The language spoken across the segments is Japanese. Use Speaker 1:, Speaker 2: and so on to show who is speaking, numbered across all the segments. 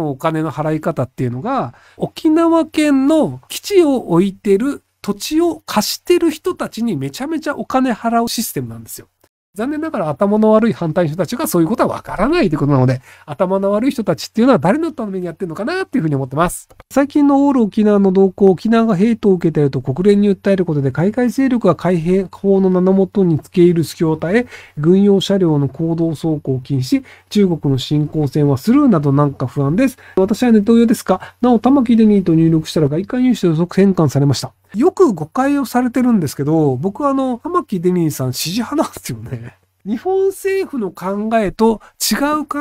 Speaker 1: のお金の払い方っていうのが、沖縄県の基地を置いてる土地を貸してる人たちにめちゃめちゃお金払うシステムなんですよ。残念ながら頭の悪い反対の人たちがそういうことはわからないってことなので、頭の悪い人たちっていうのは誰のためにやってるのかなっていうふうに思ってます。最近のオール沖縄の動向、沖縄がヘイトを受けていると国連に訴えることで、海外勢力が海兵法の名のもとに付け入る隙を与え、軍用車両の行動走行を禁止、中国の新行線はスルーなどなんか不安です。私はネット用ですかなお、玉木デニーと入力したら外貨入手で測変換されました。よく誤解をされてるんですけど、僕はあの、浜木デニーさん支持派なんですよね。日本政府の考えと違う考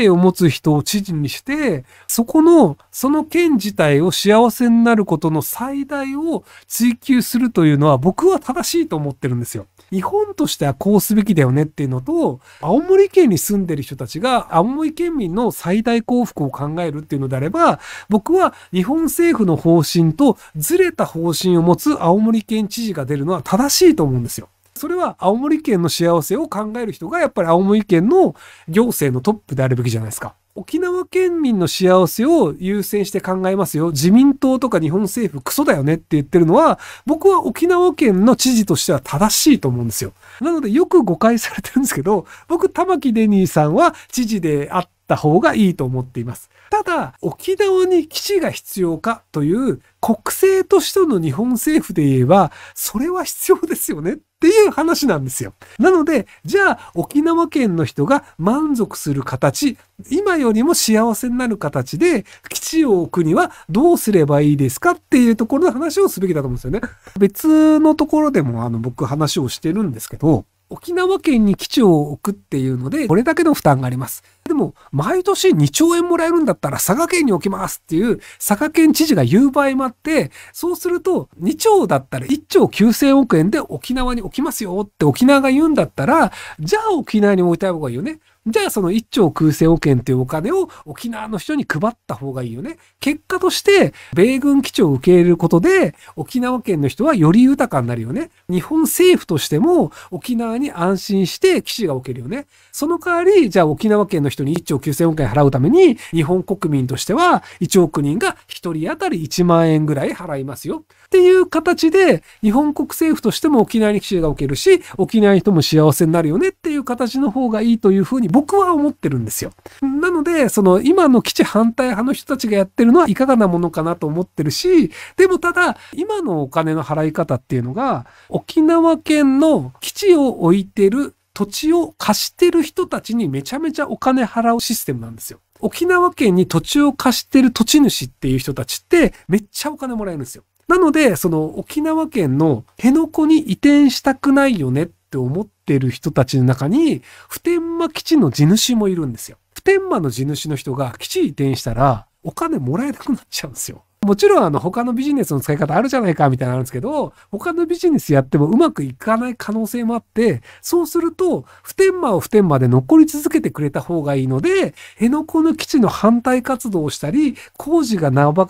Speaker 1: えを持つ人を知事にして、そこの、その県自体を幸せになることの最大を追求するというのは僕は正しいと思ってるんですよ。日本としてはこうすべきだよねっていうのと、青森県に住んでる人たちが青森県民の最大幸福を考えるっていうのであれば、僕は日本政府の方針とずれた方針を持つ青森県知事が出るのは正しいと思うんですよ。それは青森県の幸せを考える人がやっぱり青森県の行政のトップであるべきじゃないですか。沖縄県民の幸せを優先して考えますよ。自民党とか日本政府クソだよねって言ってるのは、僕は沖縄県の知事としては正しいと思うんですよ。なのでよく誤解されてるんですけど、僕、玉城デニーさんは知事であった方がいいと思っています。ただ、沖縄に基地が必要かという国政としての日本政府で言えば、それは必要ですよねっっていう話なんですよ。なので、じゃあ沖縄県の人が満足する形、今よりも幸せになる形で基地を置くにはどうすればいいですかっていうところの話をすべきだと思うんですよね。別のところでもあの僕話をしてるんですけど、沖縄県に基地を置くっていうので、これだけの負担があります。も、毎年2兆円もらえるんだったら佐賀県に置きますっていう佐賀県知事が言う場合もあって、そうすると2兆だったら1兆9000億円で沖縄に置きますよって沖縄が言うんだったら、じゃあ沖縄に置いた方がいいよね。じゃあその1兆空生保険っていうお金を沖縄の人に配った方がいいよね。結果として、米軍基地を受け入れることで、沖縄県の人はより豊かになるよね。日本政府としても沖縄に安心して基地が置けるよね。その代わり、じゃあ沖縄県の人に1兆9000億円払うために、日本国民としては1億人が1人当たり1万円ぐらい払いますよ。っていう形で、日本国政府としても沖縄に基地が置けるし、沖縄の人も幸せになるよねっていう形の方がいいというふうに僕は思ってるんですよ。なので、その今の基地反対派の人たちがやってるのはいかがなものかなと思ってるし、でもただ、今のお金の払い方っていうのが、沖縄県の基地を置いてる土地を貸してる人たちにめちゃめちゃお金払うシステムなんですよ。沖縄県に土地を貸してる土地主っていう人たちってめっちゃお金もらえるんですよ。なので、その沖縄県の辺野古に移転したくないよねって思ってってる人たちの中に、普天間基地の地主もいるんですよ。普天間の地主の人が基地移転したら、お金もらえなくなっちゃうんですよ。もちろんあの他のビジネスの使い方あるじゃないかみたいなのあるんですけど、他のビジネスやってもうまくいかない可能性もあって、そうすると、普天間を普天間で残り続けてくれた方がいいので、辺野古の基地の反対活動をしたり、工事が長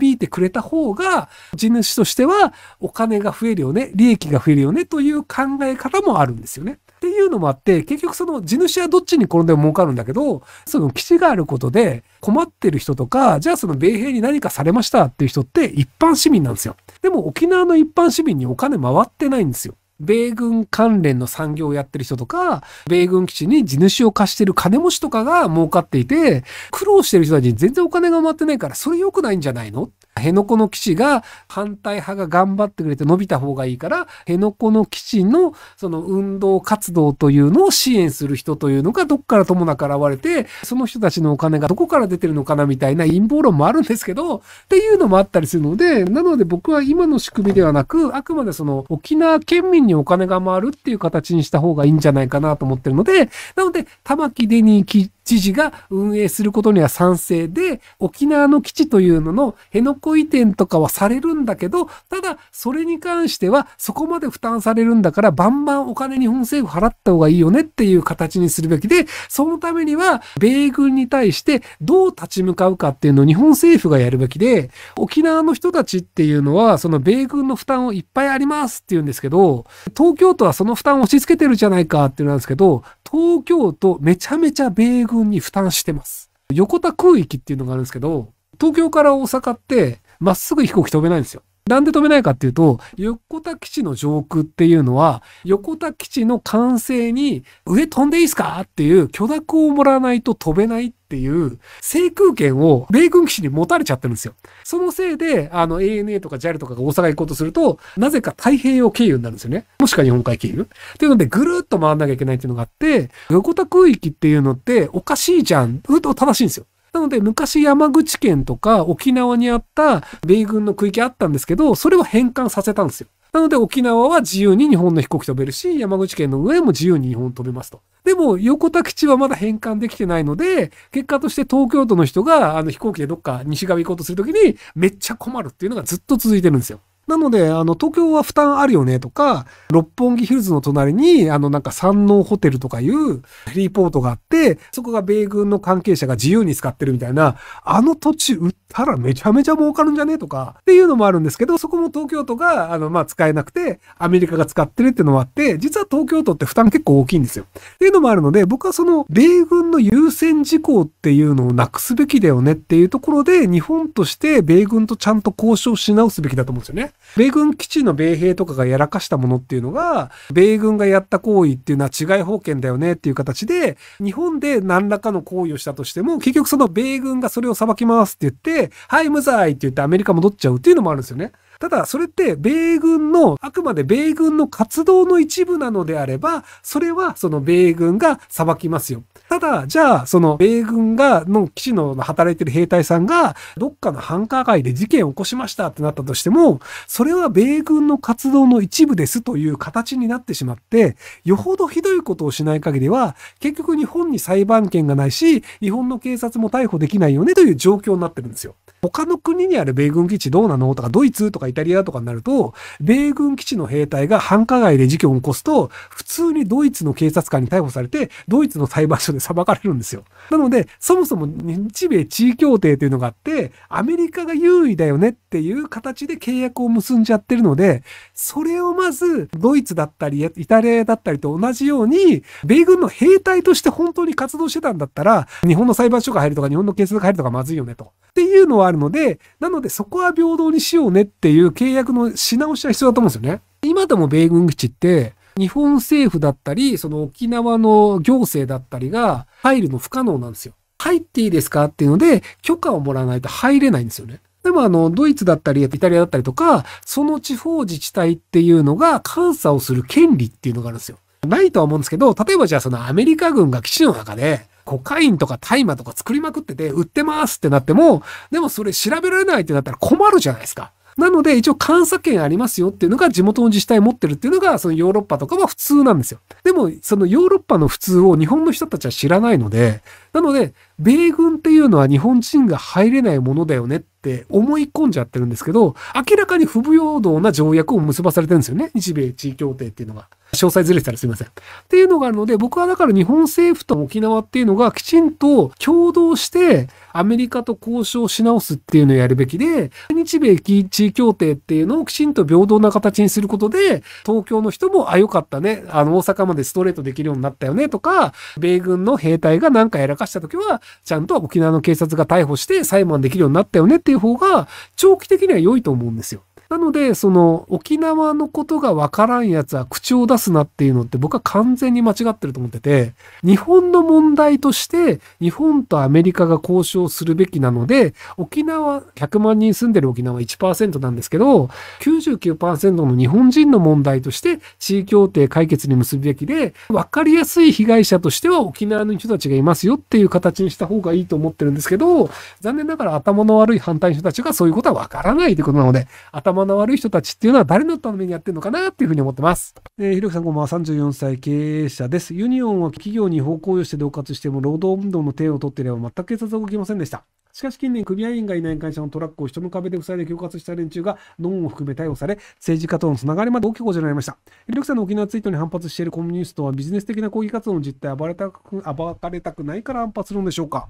Speaker 1: 引いてくれた方が、地主としてはお金が増えるよね、利益が増えるよねという考え方もあるんですよね。いうのもあって、結局その地主はどっちに転んでも儲かるんだけど、その基地があることで困ってる人とか、じゃあその米兵に何かされましたっていう人って一般市民なんですよ。でも沖縄の一般市民にお金回ってないんですよ。米軍関連の産業をやってる人とか、米軍基地に地主を貸してる金持ちとかが儲かっていて、苦労してる人たちに全然お金が回ってないから、それ良くないんじゃないの辺野古の基地が反対派が頑張ってくれて伸びた方がいいから、辺野古の基地のその運動活動というのを支援する人というのがどっからともなく現れて、その人たちのお金がどこから出てるのかなみたいな陰謀論もあるんですけど、っていうのもあったりするので、なので僕は今の仕組みではなく、あくまでその沖縄県民にお金が回るっていう形にした方がいいんじゃないかなと思ってるので、なので、玉木デニー知事が運営することには賛成で、沖縄の基地というのの辺野古移転とかはされるんだけど、ただそれに関してはそこまで負担されるんだからバンバンお金日本政府払った方がいいよねっていう形にするべきで、そのためには米軍に対してどう立ち向かうかっていうのを日本政府がやるべきで、沖縄の人たちっていうのはその米軍の負担をいっぱいありますって言うんですけど、東京都はその負担を押し付けてるじゃないかっていうのなんですけど、東京都めちゃめちゃ米軍軍に負担してます。横田空域っていうのがあるんですけど、東京から大阪ってまっすぐ飛行機飛べないんですよ。なんで止めないかっていうと、横田基地の上空っていうのは、横田基地の完成に、上飛んでいいですかっていう許諾をもらわないと飛べないっていう制空権を米軍基地に持たれちゃってるんですよ。そのせいで、あの ANA とか JAL とかが大阪行こうとすると、なぜか太平洋経由になるんですよね。もしくは日本海経由。っていうので、ぐるっと回んなきゃいけないっていうのがあって、横田空域っていうのっておかしいじゃん。うーと正しいんですよ。なので昔山口県とか沖縄にあった米軍の区域あったんですけど、それを返還させたんですよ。なので沖縄は自由に日本の飛行機飛べるし、山口県の上も自由に日本飛べますと。でも、横田基地はまだ返還できてないので、結果として東京都の人があの飛行機でどっか西側行こうとするときにめっちゃ困るっていうのがずっと続いてるんですよ。なので、あの、東京は負担あるよねとか、六本木ヒルズの隣に、あの、なんか山王ホテルとかいうリポートがあって、そこが米軍の関係者が自由に使ってるみたいな、あの土地売ったらめちゃめちゃ儲かるんじゃねとか、っていうのもあるんですけど、そこも東京都が、あの、まあ、使えなくて、アメリカが使ってるっていうのもあって、実は東京都って負担結構大きいんですよ。っていうのもあるので、僕はその、米軍の優先事項っていうのをなくすべきだよねっていうところで、日本として米軍とちゃんと交渉し直すべきだと思うんですよね。米軍基地の米兵とかがやらかしたものっていうのが、米軍がやった行為っていうのは違い保険だよねっていう形で、日本で何らかの行為をしたとしても、結局その米軍がそれを裁きますって言って、、はい、無罪って言ってアメリカ戻っちゃうっていうのもあるんですよね。ただ、それって米軍の、あくまで米軍の活動の一部なのであれば、それはその米軍が裁きますよ。ただ、じゃあ、その米軍が、の基地の働いてる兵隊さんが、どっかの繁華街で事件を起こしましたってなったとしても、それは米軍の活動の一部ですという形になってしまって、よほどひどいことをしない限りは、結局日本に裁判権がないし、日本の警察も逮捕できないよねという状況になってるんですよ。他の国にある米軍基地どうなのとか、ドイツとかイタリアとかになると、米軍基地の兵隊が繁華街で事件を起こすと、普通にドイツの警察官に逮捕されて、ドイツの裁判所で裁かれるんですよ。なので、そもそも日米地位協定というのがあって、アメリカが優位だよねっていう形で契約を結んじゃってるので、それをまず、ドイツだったり、イタリアだったりと同じように、米軍の兵隊として本当に活動してたんだったら、日本の裁判所が入るとか、日本の警察が入るとかまずいよねと。っていうのはあるので、なのでそこは平等にしようねっていう契約のし直しは必要だと思うんですよね。今でも米軍基地って、日本政府だったり、その沖縄の行政だったりが入るの不可能なんですよ。入っていいですかっていうので、許可をもらわないと入れないんですよね。でもあの、ドイツだったり、イタリアだったりとか、その地方自治体っていうのが監査をする権利っていうのがあるんですよ。ないとは思うんですけど、例えばじゃあそのアメリカ軍が基地の中で、コカインとか大麻とか作りまくってて、売ってますってなっても、でもそれ調べられないってなったら困るじゃないですか。なので、一応監査権ありますよっていうのが地元の自治体持ってるっていうのが、そのヨーロッパとかは普通なんですよ。でも、そのヨーロッパの普通を日本の人たちは知らないので、なので、米軍っていうのは日本人が入れないものだよねって思い込んじゃってるんですけど、明らかに不平等な条約を結ばされてるんですよね。日米地位協定っていうのが。詳細ずれてたらすいません。っていうのがあるので、僕はだから日本政府と沖縄っていうのがきちんと共同してアメリカと交渉し直すっていうのをやるべきで、日米基地協定っていうのをきちんと平等な形にすることで、東京の人も、あ、よかったね。あの、大阪までストレートできるようになったよねとか、米軍の兵隊が何かやらかした時は、ちゃんと沖縄の警察が逮捕して裁判できるようになったよねっていう方が、長期的には良いと思うんですよ。なので、その、沖縄のことがわからんやつは口を出すなっていうのって僕は完全に間違ってると思ってて、日本の問題として、日本とアメリカが交渉するべきなので、沖縄、100万人住んでる沖縄1%なんですけど、99%の日本人の問題として、地位協定解決に結ぶべきで、わかりやすい被害者としては沖縄の人たちがいますよっていう形にした方がいいと思ってるんですけど、残念ながら頭の悪い反対の人たちがそういうことはわからないということなので、頭頭の悪い人たちっていうのは誰のためにやってるのかなっていうふうに思ってます。えー、ひろきさんこんばんは、34歳経営者です。ユニオンは企業に方向をして同活しても労働運動の手を取っていれば全く警察は動きませんでした。しかし近年、組合員がいない会社のトラックを人の壁で塞いで恐喝した連中が、ノンを含め逮捕され、政治家とのつながりまで大きく報じられました。エリきさんの沖縄ツイートに反発しているコミュニストは、ビジネス的な抗議活動の実態を暴れたく、暴かれたくないから反発するのでしょうか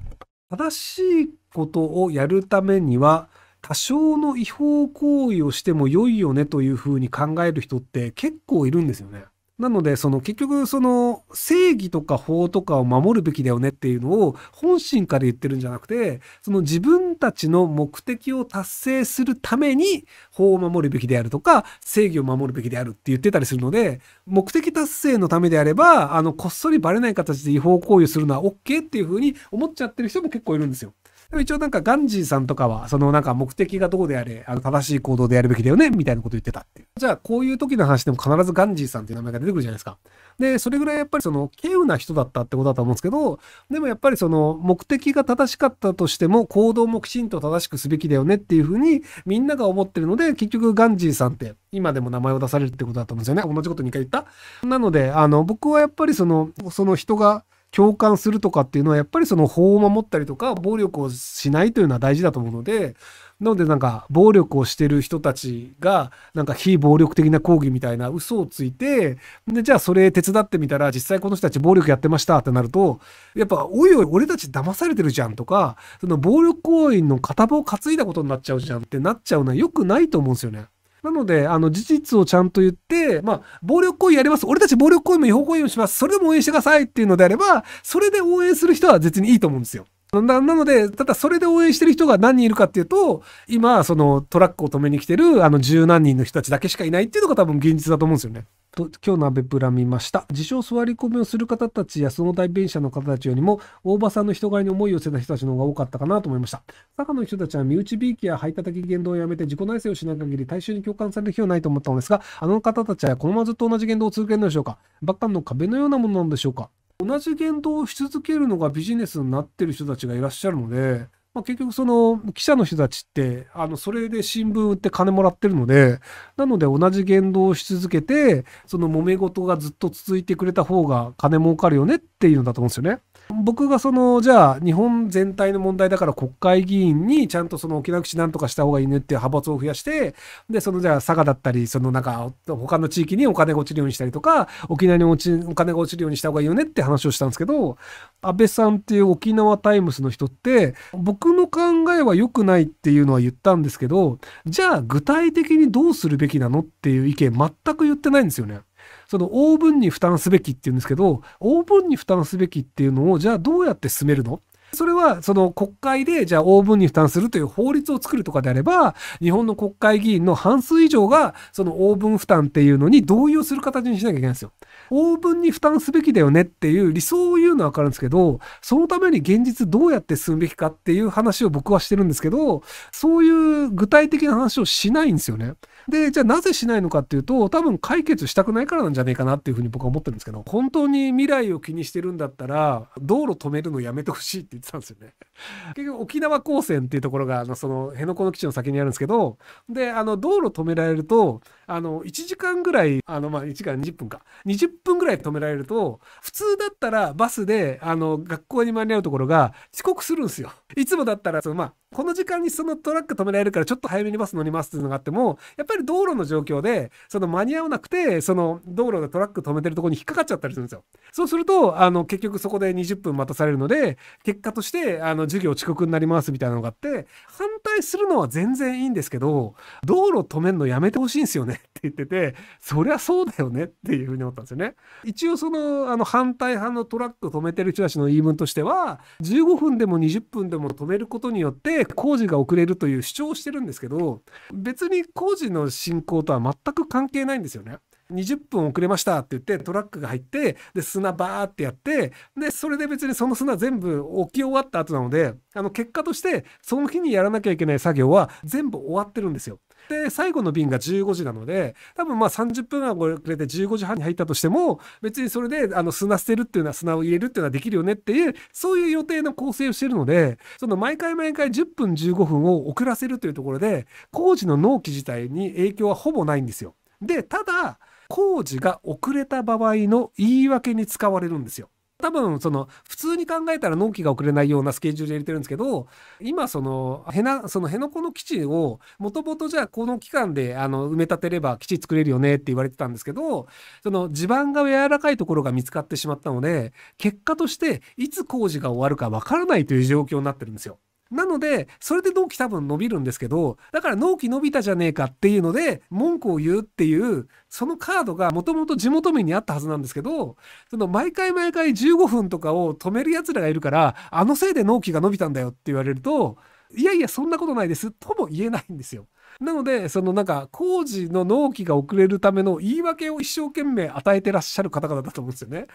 Speaker 1: 正しいことをやるためには、多少の違法行為をしても良いよねというふうに考える人って結構いるんですよね。なので、その結局、その正義とか法とかを守るべきだよねっていうのを本心から言ってるんじゃなくて、その自分たちの目的を達成するために法を守るべきであるとか、正義を守るべきであるって言ってたりするので、目的達成のためであれば、あの、こっそりバレない形で違法行為をするのは OK っていうふうに思っちゃってる人も結構いるんですよ。でも一応なんかガンジーさんとかは、そのなんか目的がどうであれ、あの正しい行動でやるべきだよね、みたいなこと言ってたっていう。じゃあこういう時の話でも必ずガンジーさんっていう名前が出てくるじゃないですか。で、それぐらいやっぱりその、軽有な人だったってことだと思うんですけど、でもやっぱりその、目的が正しかったとしても、行動もきちんと正しくすべきだよねっていうふうに、みんなが思ってるので、結局ガンジーさんって、今でも名前を出されるってことだと思うんですよね。同じこと2回言った。なので、あの、僕はやっぱりその、その人が、共感するとかっていうのはやっぱりその法を守ったりとか暴力をしないというのは大事だと思うのでなのでなんか暴力をしてる人たちがなんか非暴力的な抗議みたいな嘘をついてでじゃあそれ手伝ってみたら実際この人たち暴力やってましたってなるとやっぱおいおい俺たち騙されてるじゃんとかその暴力行為の片棒を担いだことになっちゃうじゃんってなっちゃうのは良くないと思うんですよね。なので、あの、事実をちゃんと言って、まあ、暴力行為やります。俺たち暴力行為も違法行為もします。それでも応援してくださいっていうのであれば、それで応援する人は別にいいと思うんですよ。なので、ただそれで応援してる人が何人いるかっていうと、今、そのトラックを止めに来てる、あの、十何人の人たちだけしかいないっていうのが多分現実だと思うんですよね。と今日のアベプラ見ました。自称座り込みをする方たちやその代弁者の方たちよりも、大場さんの人柄に思いを寄せた人たちの方が多かったかなと思いました。坂の人たちは身内びいきや排他的言動をやめて自己内政をしない限り大衆に共感される日はないと思ったのですが、あの方たちはこのままずっと同じ言動を続けるのでしょうかバカの壁のようなものなんでしょうか同じ言動をし続けるのがビジネスになってる人たちがいらっしゃるので、まあ、結局その記者の人たちってあのそれで新聞売って金もらってるのでなので同じ言動をし続けてその揉め事がずっと続いてくれた方が金儲かるよねっていうのだと思うんですよね。僕がそのじゃあ日本全体の問題だから国会議員にちゃんとその沖縄口なんとかした方がいいねっていう派閥を増やしてでそのじゃあ佐賀だったりそのなんか他の地域にお金が落ちるようにしたりとか沖縄にお金が落ちるようにした方がいいよねって話をしたんですけど安倍さんっていう沖縄タイムスの人って僕の考えは良くないっていうのは言ったんですけどじゃあ具体的にどうするべきなのっていう意見全く言ってないんですよね。そのオーブンに負担すべきっていうんですけどオーブンに負担すべきっていうのをじゃあどうやって進めるのそれはその国会でじゃあブ分に負担するという法律を作るとかであれば日本の国会議員の半数以上がそのブ分負担っていうのに同意をする形にしなきゃいけないんですよ。ブ分に負担すべきだよねっていう理想を言うのはわかるんですけどそのために現実どうやって進むべきかっていう話を僕はしてるんですけどそういう具体的な話をしないんですよね。でじゃあなぜしないのかっていうと多分解決したくないからなんじゃねえかなっていうふうに僕は思ってるんですけど本当に未来を気にしてるんだったら道路止めるのやめてほしいってってたんですよね。結局沖縄高専っていうところがあのその辺野古の基地の先にあるんですけどであの道路止められるとあの1時間ぐらいあのまあ1時間20分か20分ぐらい止められると普通だったらバスであの学校に間に合うところが遅刻するんですよ。いつもだったらそのまあこの時間にそのトラック止められるからちょっと早めにバス乗りますっていうのがあっても、やっぱり道路の状況で、その間に合わなくて、その道路でトラック止めてるとこに引っかかっちゃったりするんですよ。そうすると、あの、結局そこで20分待たされるので、結果としてあの授業遅刻になりますみたいなのがあって反対するのは全然いいんですけど道路止めるのやめてほしいんですよね って言っててそりゃそうだよねっていうふうに思ったんですよね。一応そのあの反対派のトラック止めてる人たちの言い分としては15分でも20分でも止めることによって工事が遅れるという主張をしてるんですけど別に工事の進行とは全く関係ないんですよね。20分遅れましたって言ってトラックが入ってで砂バーってやってでそれで別にその砂全部置き終わった後なのであの結果としてその日にやらなきゃいけない作業は全部終わってるんですよ。で最後の便が15時なので多分まあ30分間遅れて15時半に入ったとしても別にそれであの砂捨てるっていうのは砂を入れるっていうのはできるよねっていうそういう予定の構成をしてるのでその毎回毎回10分15分を遅らせるというところで工事の納期自体に影響はほぼないんですよ。でただ工事が遅れた場合の言い訳に使われるんですよ。多分その普通に考えたら納期が遅れないようなスケジュールで入れてるんですけど今その辺野その辺野古の基地をもともとじゃあこの期間であの埋め立てれば基地作れるよねって言われてたんですけどその地盤が柔らかいところが見つかってしまったので結果としていつ工事が終わるかわからないという状況になってるんですよ。なので、それで納期多分伸びるんですけど、だから納期伸びたじゃねえかっていうので、文句を言うっていう、そのカードがもともと地元民にあったはずなんですけど、その毎回毎回15分とかを止める奴らがいるから、あのせいで納期が伸びたんだよって言われると、いやいや、そんなことないです、とも言えないんですよ。なので、そのなんか工事の納期が遅れるための言い訳を一生懸命与えてらっしゃる方々だと思うんですよね。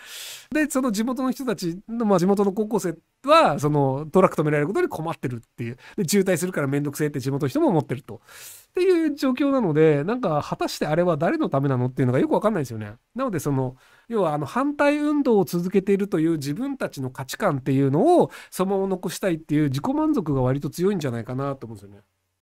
Speaker 1: で、その地元の人たちの、まあ、地元の高校生は、そのトラック止められることに困ってるっていう。で、渋滞するからめんどくせえって地元の人も思ってると。っていう状況なので、なんか果たしてあれは誰のためなのっていうのがよくわかんないですよね。なのでその、要はあの反対運動を続けているという自分たちの価値観っていうのをそのまま残したいっていう自己満足が割と強いんじゃないかなと思うんですよね。